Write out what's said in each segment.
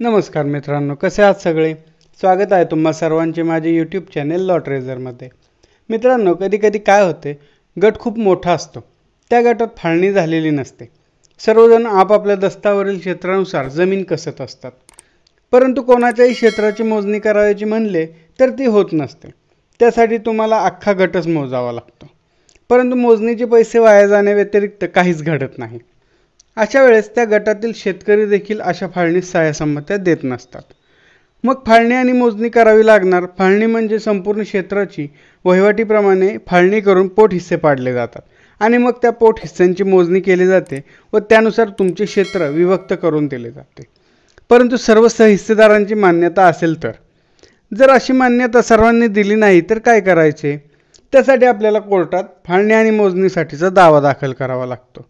नमस्कार मित्रांनो कसे आहात सगळे स्वागत आहे तुम्हा सर्वांचे माझे यूट्यूब चॅनेल लॉट रेझरमध्ये मित्रांनो कधी कधी काय होते गट खूप मोठा असतो त्या गटात फाळणी झालेली नसते सर्वजण आपापल्या दस्तावरील क्षेत्रानुसार जमीन कसत असतात परंतु कोणाच्याही क्षेत्राची मोजणी करावयाची म्हणले तर ती होत नसते त्यासाठी तुम्हाला अख्खा गटच मोजावा लागतो परंतु मोजणीचे पैसे वाया जाण्याव्यतिरिक्त काहीच घडत नाही अशा वेळेस त्या गटातील शेतकरी देखील अशा फाळणी सहाय्यसंमत्या देत नसतात मग फाळणी आणि मोजणी करावी लागणार फाळणी म्हणजे संपूर्ण क्षेत्राची वहिवाटीप्रमाणे फाळणी करून पोट हिस्से पाडले जातात आणि मग त्या पोट हिस्स्यांची मोजणी केली जाते व त्यानुसार तुमचे क्षेत्र विभक्त करून दिले जाते परंतु सर्व सहिस्सेदारांची मान्यता असेल तर जर अशी मान्यता सर्वांनी दिली नाही तर काय करायचे त्यासाठी आपल्याला कोर्टात फाळणी आणि मोजणीसाठीचा दावा दाखल करावा लागतो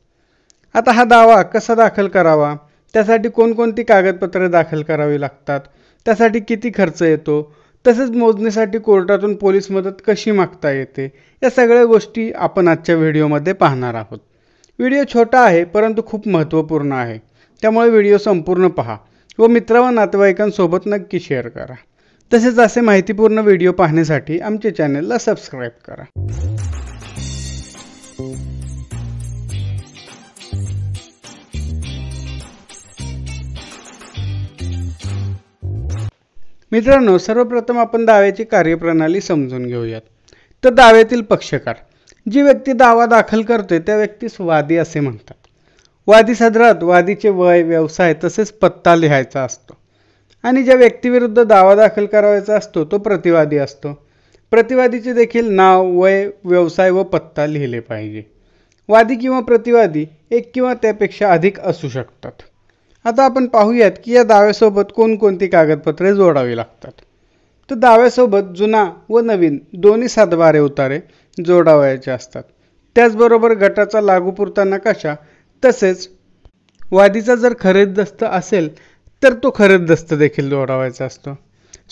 आता हा दावा कसा दाखल करावा त्यासाठी कोणकोणती कागदपत्रे दाखल करावी लागतात त्यासाठी किती खर्च येतो तसेच मोजणीसाठी कोर्टातून पोलीस मदत कशी मागता येते या सगळ्या गोष्टी आपण आजच्या व्हिडिओमध्ये पाहणार आहोत व्हिडिओ छोटा आहे परंतु खूप महत्त्वपूर्ण आहे त्यामुळे व्हिडिओ संपूर्ण पहा व मित्र व नातेवाईकांसोबत नक्की शेअर करा तसेच असे माहितीपूर्ण व्हिडिओ पाहण्यासाठी आमच्या चॅनलला सबस्क्राईब करा मित्रांनो सर्वप्रथम आपण दाव्याची कार्यप्रणाली समजून घेऊयात तर दाव्यातील पक्षकार जी व्यक्ती दावा दाखल करते त्या व्यक्तीस वादी असे म्हणतात वादी सदरात वादीचे वय व्यवसाय तसेच पत्ता लिहायचा असतो आणि ज्या व्यक्तीविरुद्ध दावा दाखल करावायचा असतो तो प्रतिवादी असतो प्रतिवादीचे देखील नाव वय व्यवसाय व पत्ता लिहिले पाहिजे वादी किंवा प्रतिवादी एक किंवा त्यापेक्षा अधिक असू शकतात आता आपण पाहूयात की या दाव्यासोबत कोणकोणती कागदपत्रे जोडावी लागतात तर दाव्यासोबत जुना व नवीन दोन्ही सातबारे उतारे जोडावायचे असतात त्याचबरोबर गटाचा लागूपुरता नकाशा तसेच वादीचा जर दस्त असेल तर तो खरेदस्त देखील जोडावायचा असतो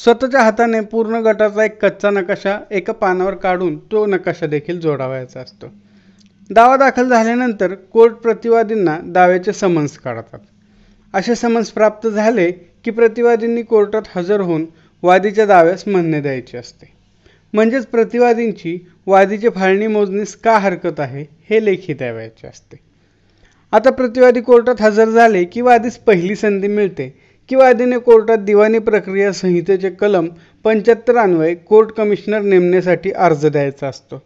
स्वतःच्या हाताने पूर्ण गटाचा एक कच्चा नकाशा एका पानावर काढून तो नकाशा देखील जोडावायचा असतो दावा दाखल झाल्यानंतर कोर्ट प्रतिवादींना दाव्याचे समन्स काढतात असे समन्स प्राप्त झाले की प्रतिवादींनी कोर्टात हजर होऊन वादीच्या दाव्यास मान्य द्यायचे असते म्हणजेच प्रतिवादींची वादीचे फाळणी मोजणीस का हरकत आहे हे लेखी द्यावायचे असते आता प्रतिवादी कोर्टात हजर झाले की वादीस पहिली संधी मिळते की वादीने कोर्टात दिवाणी प्रक्रिया संहितेचे कलम पंच्याहत्तर अन्वये कोर्ट कमिशनर नेमण्यासाठी अर्ज द्यायचा असतो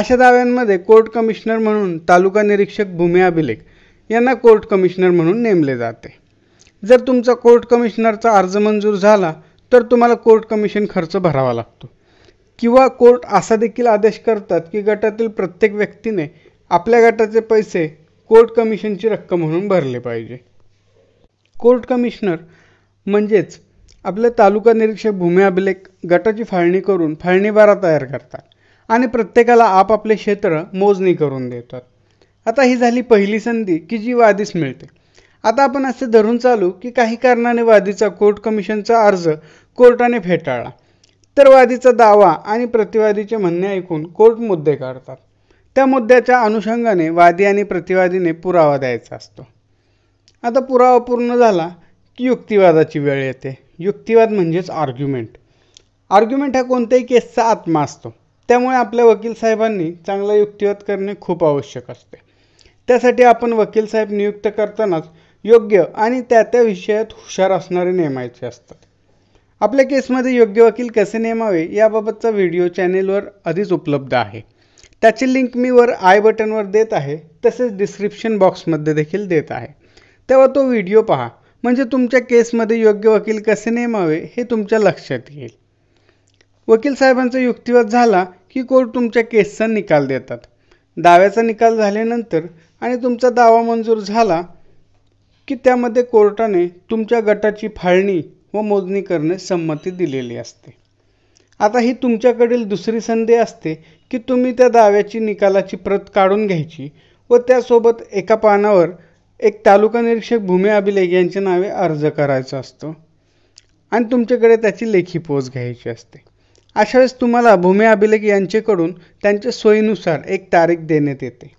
अशा दाव्यांमध्ये कोर्ट कमिशनर म्हणून तालुका निरीक्षक भूमी अभिलेख यांना कोर्ट कमिशनर म्हणून नेमले जाते जर तुमचा कोर्ट कमिशनरचा अर्ज मंजूर झाला तर तुम्हाला कोर्ट कमिशन खर्च भरावा लागतो किंवा कोर्ट असा देखील आदेश करतात की गटातील प्रत्येक व्यक्तीने आपल्या गटाचे पैसे कोर्ट कमिशनची रक्कम म्हणून भरले पाहिजे कोर्ट कमिशनर म्हणजेच आपले तालुका निरीक्षक भूमी अभिलेख गटाची फाळणी करून फाळणीबारा तयार करतात आणि प्रत्येकाला आपापले क्षेत्र मोजणी करून देतात आता ही झाली पहिली संधी की जी वादीस मिळते आता आपण असे धरून चालू की काही कारणाने वादीचा कोर्ट कमिशनचा अर्ज कोर्टाने फेटाळला तर वादीचा दावा आणि प्रतिवादीचे म्हणणे ऐकून कोर्ट मुद्दे काढतात त्या मुद्द्याच्या अनुषंगाने वादी आणि प्रतिवादीने पुरावा द्यायचा असतो आता पुरावा पूर्ण झाला की युक्तिवादाची वेळ येते युक्तिवाद म्हणजेच आर्ग्युमेंट आर्ग्युमेंट हा कोणत्याही केसचा आत्मा असतो त्यामुळे आपल्या वकील साहेबांनी चांगला युक्तिवाद करणे खूप आवश्यक असते त्यासाठी आपण वकील साहेब नियुक्त करतानाच योग्य आणि त्या त्या विषयात हुशार असणारे नेमायचे असतात आपल्या केसमध्ये योग्य वकील कसे नेमावे याबाबतचा व्हिडिओ चॅनेलवर आधीच उपलब्ध आहे त्याची लिंक मी वर आय बटनवर देत आहे तसेच डिस्क्रिप्शन बॉक्समध्ये देखील देत आहे तेव्हा तो व्हिडिओ पहा म्हणजे तुमच्या केसमध्ये योग्य वकील कसे नेमावे हे तुमच्या लक्षात येईल वकील साहेबांचा युक्तिवाद झाला की कोर्ट तुमच्या केसचा निकाल देतात दाव्याचा निकाल झाल्यानंतर आणि तुमचा दावा मंजूर झाला की त्यामध्ये कोर्टाने तुमच्या गटाची फाळणी व मोजणी करणे संमती दिलेली असते आता ही तुमच्याकडील दुसरी संधी असते की तुम्ही त्या दाव्याची निकालाची प्रत काढून घ्यायची व त्यासोबत एका पानावर एक तालुका निरीक्षक भूमी अभिलेख यांच्या नावे अर्ज करायचा असतो आणि तुमच्याकडे त्याची लेखी पोच घ्यायची असते अशा वेळेस तुम्हाला भूमी अभिलेख यांचेकडून त्यांच्या सोयीनुसार एक तारीख देण्यात येते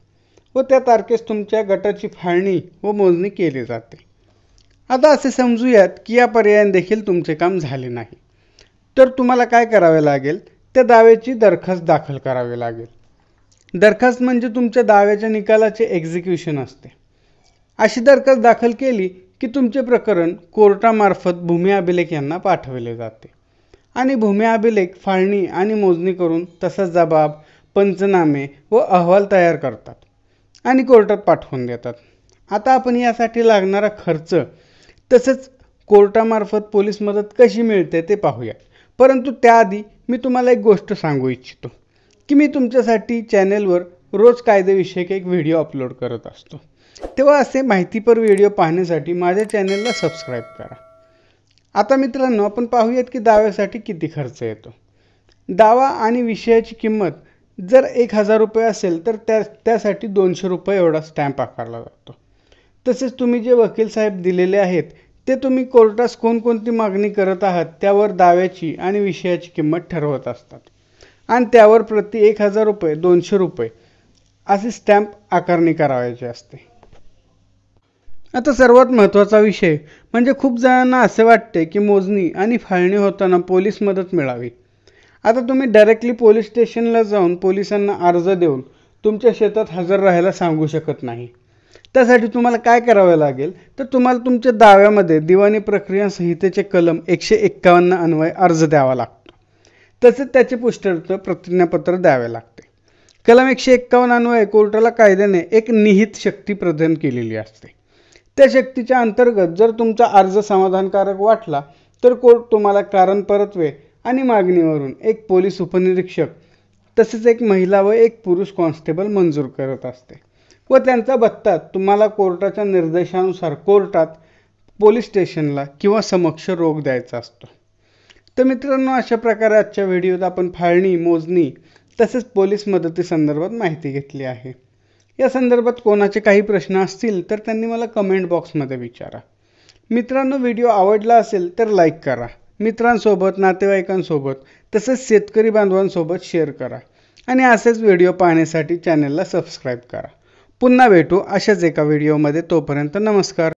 व त्या तारखेस तुमच्या गटाची फाळणी व मोजणी केली जाते आता असे समजूयात की या पर्यायाने देखील तुमचे काम झाले नाही तर तुम्हाला काय करावे लागेल त्या दाव्याची दरखास्त दाखल करावी लागेल दरखास्त म्हणजे तुमच्या दाव्याच्या निकालाचे एक्झिक्युशन असते अशी दरखास्त दाखल केली की तुमचे प्रकरण कोर्टामार्फत भूमी अभिलेख यांना पाठवले जाते आणि भूमी अभिलेख फाळणी आणि मोजणी करून तसा जबाब पंचनामे व अहवाल तयार करतात आणि कोर्टात पाठवून देतात आता आपण यासाठी लागणारा खर्च तसंच कोर्टामार्फत पोलीस मदत कशी मिळते ते पाहूया परंतु त्याआधी मी तुम्हाला एक गोष्ट सांगू इच्छितो की मी तुमच्यासाठी चॅनेलवर रोज कायदेविषयक एक व्हिडिओ अपलोड करत असतो तेव्हा असे माहितीपर व्हिडिओ पाहण्यासाठी माझ्या चॅनेलला सबस्क्राईब करा आता मित्रांनो आपण पाहूयात की दाव्यासाठी किती खर्च येतो दावा आणि विषयाची किंमत जर एक हजार रुपये असेल तर त्या त्यासाठी दोनशे रुपये एवढा स्टॅम्प आकारला जातो तसेच तुम्ही जे वकील साहेब दिलेले आहेत ते तुम्ही कोर्टास कोणकोणती मागणी करत आहात त्यावर दाव्याची आणि विषयाची किंमत ठरवत असतात आणि त्यावर प्रति एक हजार रुपये दोनशे रुपये असे स्टॅम्प आकारणी करावायची असते आता सर्वात महत्त्वाचा विषय म्हणजे खूप जणांना असे वाटते की मोजणी आणि फाळणी होताना पोलीस मदत मिळावी आता तुम्ही डायरेक्टली पोलीस स्टेशनला जाऊन पोलिसांना अर्ज देऊन तुमच्या शेतात हजर राहायला सांगू शकत नाही त्यासाठी तुम्हाला काय करावं लागेल तर तुम्हाला तुमच्या दाव्यामध्ये दिवाणी प्रक्रिया संहितेचे कलम एकशे एक्कावन्न अन्वय अर्ज द्यावा लागतो तसेच त्याचे पुष्टर्थ प्रतिज्ञापत्र द्यावे लागते कलम एकशे एक्कावन्न अन्वये कोर्टाला कायद्याने एक निहित शक्ती प्रदान केलेली असते त्या शक्तीच्या अंतर्गत जर तुमचा अर्ज समाधानकारक वाटला तर कोर्ट तुम्हाला कारण परतवे आणि मागणीवरून एक पोलीस उपनिरीक्षक तसेच एक महिला व एक पुरुष कॉन्स्टेबल मंजूर करत असते व त्यांचा बत्ता तुम्हाला कोर्टाच्या निर्देशानुसार कोर्टात पोलीस स्टेशनला किंवा समक्ष रोग द्यायचा असतो तर मित्रांनो अशा प्रकारे आजच्या व्हिडिओत आपण फाळणी मोजणी तसेच पोलीस मदतीसंदर्भात माहिती घेतली आहे या संदर्भात कोणाचे काही प्रश्न असतील तर त्यांनी मला कमेंट बॉक्समध्ये विचारा मित्रांनो व्हिडिओ आवडला असेल तर लाईक करा मित्रांसोबत नातेवाईकांसोबत तसंच शेतकरी बांधवांसोबत शेअर करा आणि असेच व्हिडिओ पाहण्यासाठी चॅनलला सबस्क्राईब करा पुन्हा भेटू अशाच एका व्हिडिओमध्ये तोपर्यंत नमस्कार